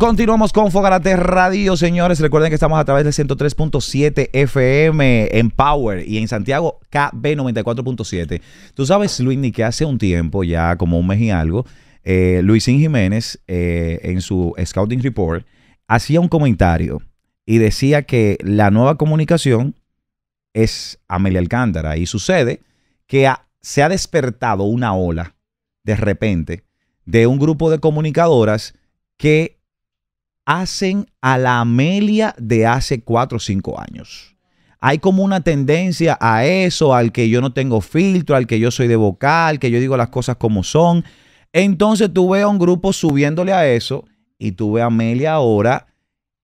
Continuamos con Fogarate Radio, señores. Recuerden que estamos a través de 103.7 FM en Power y en Santiago KB94.7. Tú sabes, Luis, que hace un tiempo, ya como un mes y algo, eh, Luisín Jiménez eh, en su Scouting Report hacía un comentario y decía que la nueva comunicación es Amelia Alcántara. Y sucede que se ha despertado una ola de repente de un grupo de comunicadoras que hacen a la Amelia de hace 4 o 5 años. Hay como una tendencia a eso, al que yo no tengo filtro, al que yo soy de vocal, que yo digo las cosas como son. Entonces tú ves a un grupo subiéndole a eso y tú ves a Amelia ahora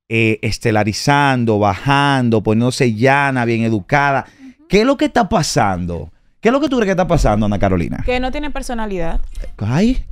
eh, estelarizando, bajando, poniéndose llana, bien educada. ¿Qué es lo que está pasando? ¿Qué es lo que tú crees que está pasando, Ana Carolina? Que no tiene personalidad. Ay,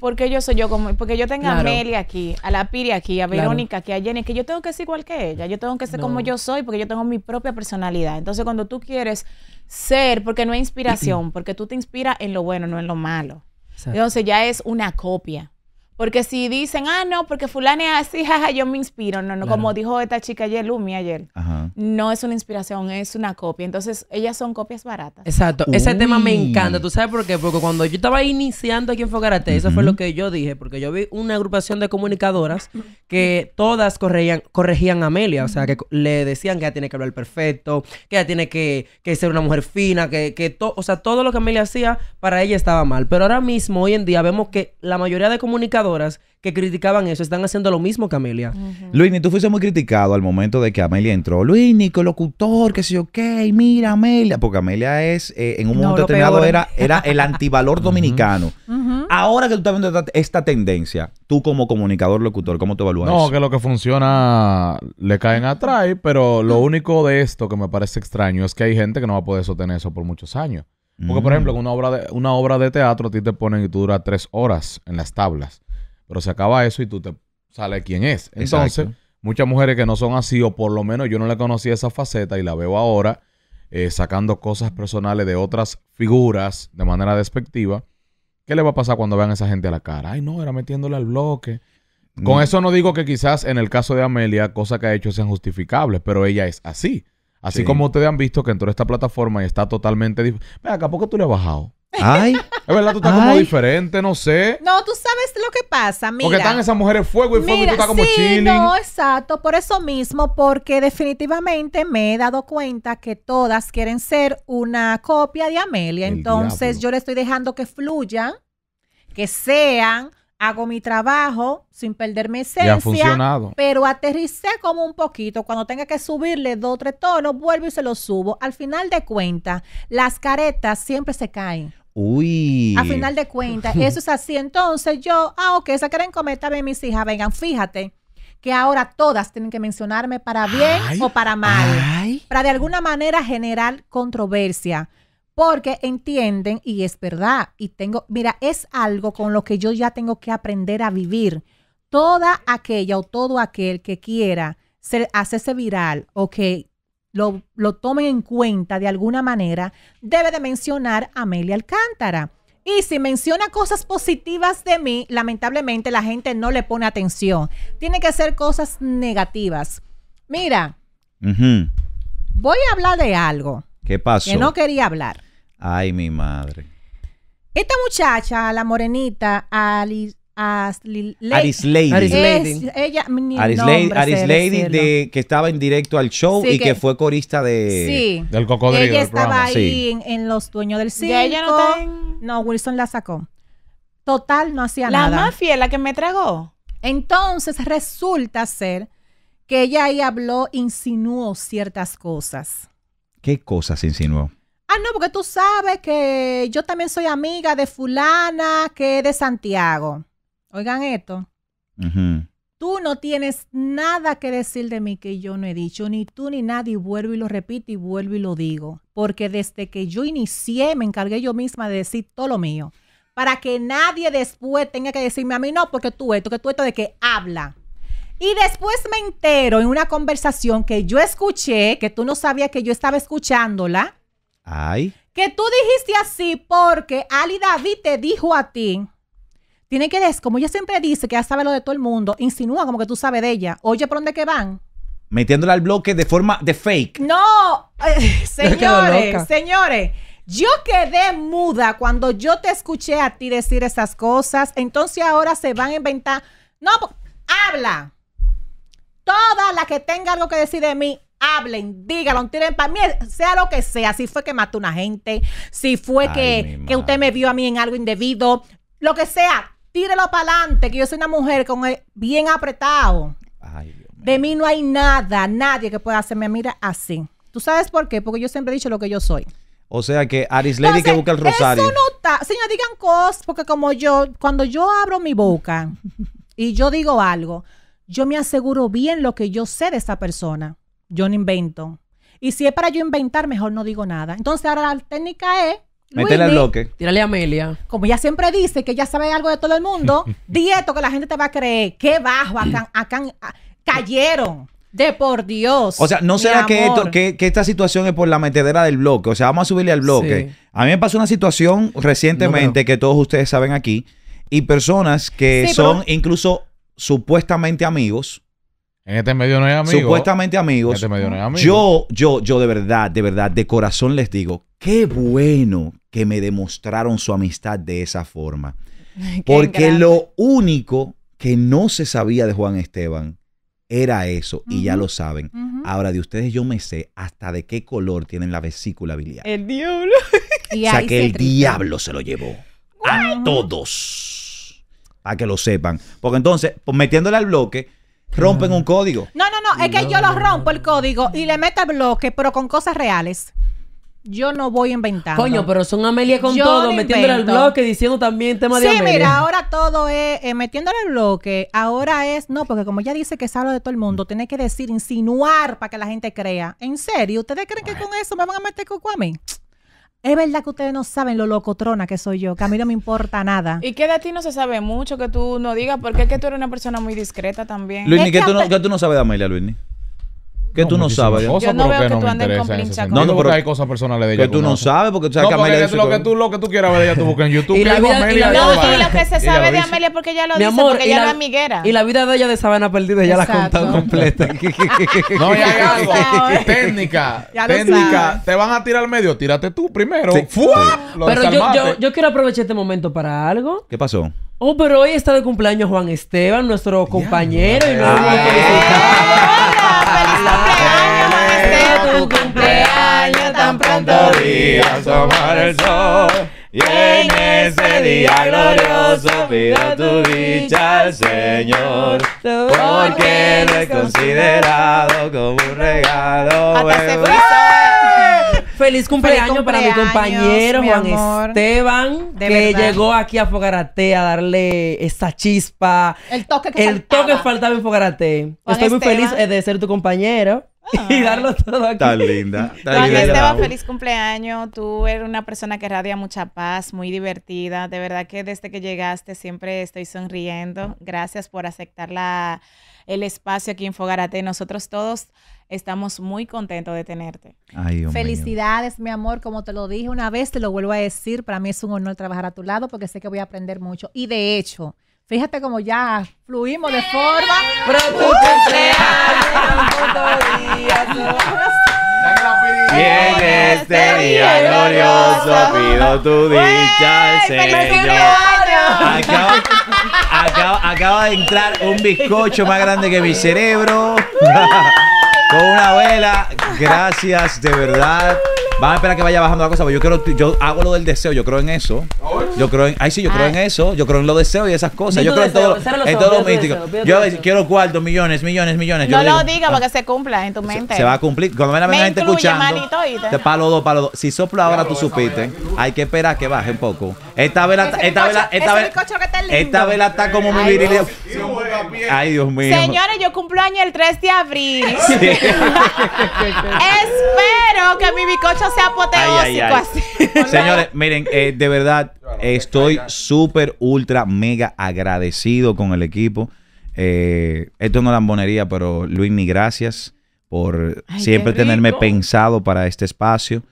porque yo soy yo como, porque yo tengo a Mary aquí, a la Piri aquí, a Verónica aquí, a Jenny, que yo tengo que ser igual que ella, yo tengo que ser como yo soy, porque yo tengo mi propia personalidad. Entonces, cuando tú quieres ser, porque no hay inspiración, porque tú te inspiras en lo bueno, no en lo malo. Entonces ya es una copia. Porque si dicen, ah, no, porque fulana así, jaja, yo me inspiro. No, no, como dijo esta chica ayer, Lumi ayer. Ajá. No es una inspiración, es una copia. Entonces, ellas son copias baratas. Exacto. Ese tema me encanta. ¿Tú sabes por qué? Porque cuando yo estaba iniciando aquí en Fogarate, eso fue lo que yo dije. Porque yo vi una agrupación de comunicadoras que todas corregían, a Amelia. O sea, que le decían que ella tiene que hablar perfecto, que ella tiene que, ser una mujer fina, que, que todo, o sea, todo lo que Amelia hacía para ella estaba mal. Pero ahora mismo, hoy en día, vemos que la mayoría de comunicadoras que criticaban eso están haciendo lo mismo que Amelia. Luis, ni tú fuiste muy criticado al momento de que Amelia entró. Luis, Nico, locutor, que sé yo ok, mira Amelia. Porque Amelia es, eh, en un momento determinado, era, era el antivalor dominicano. Ahora que tú estás viendo esta, tendencia, tú como comunicador, locutor, ¿cómo te evalúas? No, que lo que funciona le caen atrás, pero lo mm. único de esto que me parece extraño es que hay gente que no va a poder sostener eso por muchos años. Porque, por mm. ejemplo, una obra, de, una obra de teatro a ti te ponen y tú duras tres horas en las tablas. Pero se acaba eso y tú te sale quién es. Entonces, muchas mujeres que no son así, o por lo menos yo no le conocí esa faceta y la veo ahora eh, sacando cosas personales de otras figuras de manera despectiva. ¿Qué le va a pasar cuando vean a esa gente a la cara? Ay, no, era metiéndole al bloque. Con mm. eso no digo que quizás en el caso de Amelia, cosas que ha hecho sean justificables, pero ella es así. Así como ustedes han visto que entró esta plataforma y está totalmente... Mira, acá, poco tú le has bajado? Ay. Es verdad, tú estás como diferente, no sé. No, tú sabes lo que pasa, mira. Porque están esas mujeres fuego y fuego y tú estás como sí, No, exacto, por eso mismo, porque definitivamente me he dado cuenta que todas quieren ser una copia de Amelia. Entonces yo le estoy dejando que fluyan, que sean, hago mi trabajo sin perderme mi esencia. Ha funcionado. Pero aterricé como un poquito. Cuando tenga que subirle dos o tres tonos, vuelvo y se lo subo. Al final de cuentas, las caretas siempre se caen. Uy. A final de cuentas, eso es así. Entonces yo, ah, ok, se quieren de mis hijas, vengan, fíjate que ahora todas tienen que mencionarme para bien o para mal, para de alguna manera generar controversia, porque entienden y es verdad, y tengo, mira, es algo con lo que yo ya tengo que aprender a vivir. Toda aquella o todo aquel que quiera hacerse viral o que lo, lo tomen en cuenta de alguna manera, debe de mencionar a Amelia Alcántara. Y si menciona cosas positivas de mí, lamentablemente la gente no le pone atención. Tiene que ser cosas negativas. Mira, voy a hablar de algo. ¿Qué pasó? Que no quería hablar. Ay, mi madre. Esta muchacha, la morenita, Ali, Aris Lady. Aris Lady. ella, Aris Lady, Aris Lady de, que estaba en directo al show y que, fue corista de, el del cocodrilo. Ella estaba ahí en, Los Dueños del Circo. Ella no, no, Wilson la sacó. Total, no hacía nada. La mafia es la que me tragó. Entonces resulta ser que ella ahí habló, insinuó ciertas cosas. ¿Qué cosas insinuó? Ah, no, porque tú sabes que yo también soy amiga de fulana que es de Santiago. Oigan esto. Tú no tienes nada que decir de mí que yo no he dicho, ni tú ni nadie, vuelvo y lo repito y vuelvo y lo digo, porque desde que yo inicié me encargué yo misma de decir todo lo mío, para que nadie después tenga que decirme a mí, no, porque tú esto, que tú esto de que habla. Y después me entero en una conversación que yo escuché, que tú no sabías que yo estaba escuchándola. Ay. Que tú dijiste así porque Ali David te dijo a ti tiene que, des, como ella siempre dice que ya sabe lo de todo el mundo, insinúa como que tú sabes de ella. Oye, ¿por dónde que van? Metiéndola al bloque de forma de fake. No, eh, señores, señores. Yo quedé muda cuando yo te escuché a ti decir esas cosas. Entonces ahora se van a inventar. No, habla. Toda la que tenga algo que decir de mí, hablen, díganlo, tiren para mí, sea lo que sea. Si fue que mató una gente, si fue que, que usted me vio a mí en algo indebido, lo que sea, Tírelo para adelante, que yo soy una mujer con bien apretado. de mí no hay nada, nadie que pueda hacerme mira así. ¿Tú sabes por qué? Porque yo siempre he dicho lo que yo soy. O sea que Aris Lady que busca el rosario. Eso no está. Señor, digan cosas, porque como yo, cuando yo abro mi boca y yo digo algo, yo me aseguro bien lo que yo sé de esa persona. Yo no invento. Y si es para yo inventar, mejor no digo nada. Entonces ahora la técnica es Métele al bloque. Tírale a Amelia. Como ella siempre dice que ella sabe algo de todo el mundo, dieto que la gente te va a creer. Qué bajo, acá, acá, ah, cayeron. De por Dios. O sea, no será que, esto, que, esta situación es por la metedera del bloque. O sea, vamos a subirle al bloque. A mí me pasó una situación recientemente que todos ustedes saben aquí. Y personas que son incluso supuestamente amigos en este medio no Supuestamente este amigos. Yo, yo, yo de verdad, de verdad, de corazón les digo, qué bueno que me demostraron su amistad de esa forma. Porque lo único que no se sabía de Juan Esteban era eso, y ya lo saben. Ahora, de ustedes yo me sé hasta de qué color tienen la vesícula biliar. El diablo. o sea que el diablo se lo llevó. A todos. a que lo sepan. Porque entonces, pues, metiéndole al bloque, rompen un código. No, no, no, es que yo lo rompo el código y le meto el bloque, pero con cosas reales. Yo no voy inventando. Coño, pero son Amelia con todo, metiéndole al bloque, diciendo también tema de Sí, mira, ahora todo es eh, metiéndole el bloque. Ahora es, no, porque como ella dice que es de todo el mundo, tiene que decir, insinuar para que la gente crea. ¿En serio? ¿Ustedes creen que con eso me van a meter coco a mí? Es verdad que ustedes no saben lo locotrona que soy yo, que a mí no me importa nada. Y qué de ti no se sabe mucho que tú no digas, porque es que tú eres una persona muy discreta también. Luis, ¿qué, no, tú no sabes de Amelia, Luis? Que tú no sabes. yo no veo que, tú andes con No, no, porque hay cosas personales de ella. Que tú no sabes, porque tú sabes que Amelia. es lo, que tú, lo que tú quieras ver de ella, tú buscas en YouTube. y la Amelia, no, y lo que se sabe de Amelia porque ella lo dice, porque ella la, amiguera. Y la vida de ella de Sabana Perdida, ya la ha contado completa. no, ya hay algo. técnica. técnica. Te van a tirar al medio, tírate tú primero. Pero yo quiero aprovechar este momento para algo. ¿Qué pasó? Oh, pero hoy está de cumpleaños Juan Esteban, nuestro compañero santo día el sol. Y en ese día glorioso pido tu dicha al Señor, porque lo he considerado como un regalo. Feliz cumpleaños, Feliz cumpleaños para mi compañero Juan Esteban, que llegó aquí a Fogarate a darle esa chispa. El toque que El toque faltaba en Fogarate. Estoy muy feliz eh, de ser tu compañero. y darlo todo aquí. Tan linda. Tan Esteban, feliz cumpleaños. Tú eres una persona que radia mucha paz, muy divertida. De verdad que desde que llegaste siempre estoy sonriendo. Gracias por aceptar el espacio aquí en Fogarate. Nosotros todos estamos muy contentos de tenerte. Felicidades, mi amor. Como te lo dije una vez, te lo vuelvo a decir. Para mí es un honor trabajar a tu lado porque sé que voy a aprender mucho. Y de hecho, Fíjate como ya fluimos de forma. ¡Pero en este día glorioso pido tu dicha al Señor. Acaba, acaba, de entrar un bizcocho más grande que mi cerebro. Con una vela. Gracias, de verdad vamos a esperar que vaya bajando la cosa, yo creo, yo hago lo del deseo, yo creo en eso. Yo creo en, sí, yo creo en ah. eso, yo creo en los deseos y esas cosas. Yo creo en todo, en todo lo místico. Yo quiero cuartos, millones, millones, millones. No lo diga para ah, que se cumpla en tu mente. Se va a cumplir. Cuando ven a gente escuchando, te palo dos, palo dos. Si soplo ahora tú supiste, hay que esperar que baje un poco. Esta vela, esta vela, esta vela, esta vela está como muy virilio. Ay, Dios mío. Señores, yo cumplo año el 3 de abril. Espero que mi bicocho sea apoteósico así. Señores, miren, eh, de verdad, estoy súper, ultra, mega agradecido con el equipo. Eh, esto no es lambonería, pero Luis, mi gracias por siempre tenerme pensado para este espacio.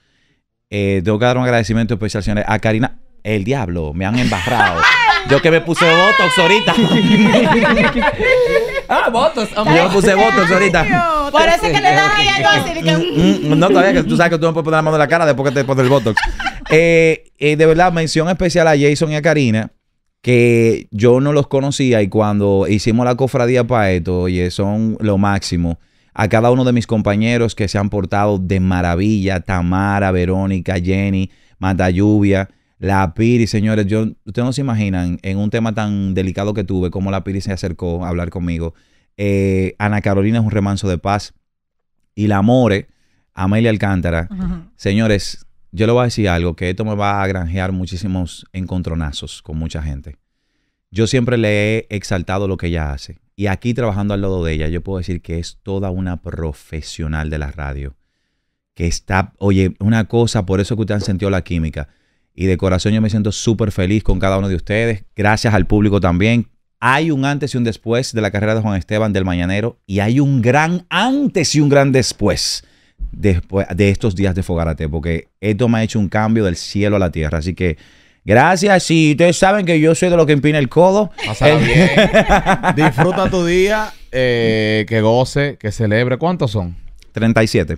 Eh, tengo que dar un agradecimiento especial, señores, a Karina. El diablo, me han embarrado. Yo que me puse Botox ahorita. ah, Botox. Hombre. Yo puse Botox ahorita. parece que le das ahí algo así. Mm, mm, mm. no, todavía que tú sabes que tú no puedes poner la mano en la cara después que te pones el Botox. Eh, eh de verdad, mención especial a Jason y a Karina que yo no los conocía y cuando hicimos la cofradía para esto, oye, son lo máximo. A cada uno de mis compañeros que se han portado de maravilla, Tamara, Verónica, Jenny, Mata Lluvia, la Piri, señores, yo, ustedes no se imaginan en un tema tan delicado que tuve, como la Piri se acercó a hablar conmigo. Eh, Ana Carolina es un remanso de paz. Y la More, Amelia Alcántara. Señores, yo le voy a decir algo, que esto me va a granjear muchísimos encontronazos con mucha gente. Yo siempre le he exaltado lo que ella hace. Y aquí trabajando al lado de ella, yo puedo decir que es toda una profesional de la radio. Que está, oye, una cosa, por eso que ustedes han sentido la química. Y de corazón yo me siento súper feliz con cada uno de ustedes. Gracias al público también. Hay un antes y un después de la carrera de Juan Esteban del Mañanero y hay un gran antes y un gran después, de estos días de Fogarate, porque esto me ha hecho un cambio del cielo a la tierra. Así que Gracias. y ustedes saben que yo soy de lo que empina el codo. Eh, Disfruta tu día, eh, que goce, que celebre. ¿Cuántos son? 37.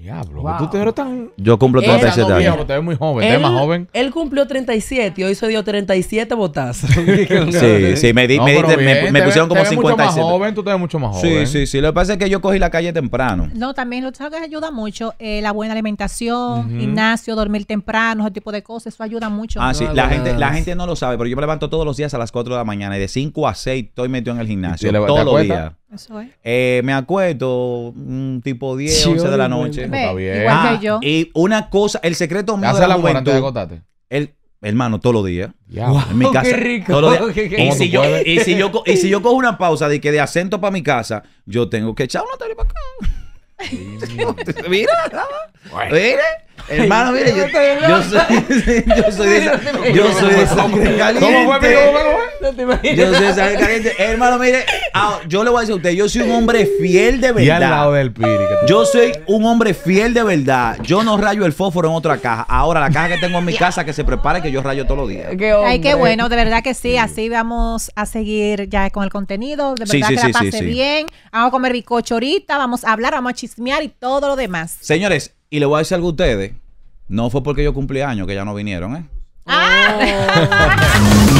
Diablo, tú te eres tan. Yo cumplo 37 no años. Te ves muy joven, él, más joven. Él cumplió 37 y hoy se dio 37 botazos. sí, sí, me, me, pusieron como 57. Tú 57. mucho más joven, tú eres mucho más joven. Sí, sí, sí. Lo que pasa es que yo cogí la calle temprano. No, también lo que ayuda mucho es eh, la buena alimentación, gimnasio, dormir temprano, ese tipo de cosas. Eso ayuda mucho. Ah, sí, ah, la gente, la gente no lo sabe, pero yo me levanto todos los días a las 4 de la mañana y de 5 a 6 estoy metido en el gimnasio. Todos los días. Eso es. Eh, me acuerdo, un tipo 10, 11 de la noche. no Está bien. Ah, y una cosa, el secreto mío de la, la juventud. De el, hermano, todos los días. Qué rico. Todos y, si yo, y, si yo, cojo una pausa de que de acento para mi casa, yo tengo que echar una tele para acá. mira, mira. mira. Hermano, mire, yo, soy, de, yo soy caliente. Yo soy de Hermano, mire, ah, yo le voy a decir a usted, yo soy un hombre fiel de verdad. yo soy un hombre fiel de verdad. Yo no rayo el fósforo en otra caja. Ahora, la caja que tengo en mi casa, que se prepare, que yo rayo todos los días. Ay, qué bueno, de verdad que sí. Así vamos a seguir ya con el contenido. De verdad que la pase bien. Vamos a comer bicochorita, vamos a hablar, vamos a chismear y todo lo demás. Señores, y le voy a decir algo a ustedes. No fue porque yo cumplí años que ya no vinieron, ¿eh? Ah. Oh.